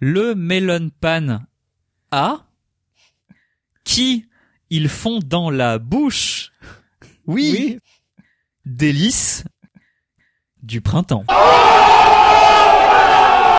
le melon pan A, qui ils font dans la bouche. Oui. Délice du printemps. Oh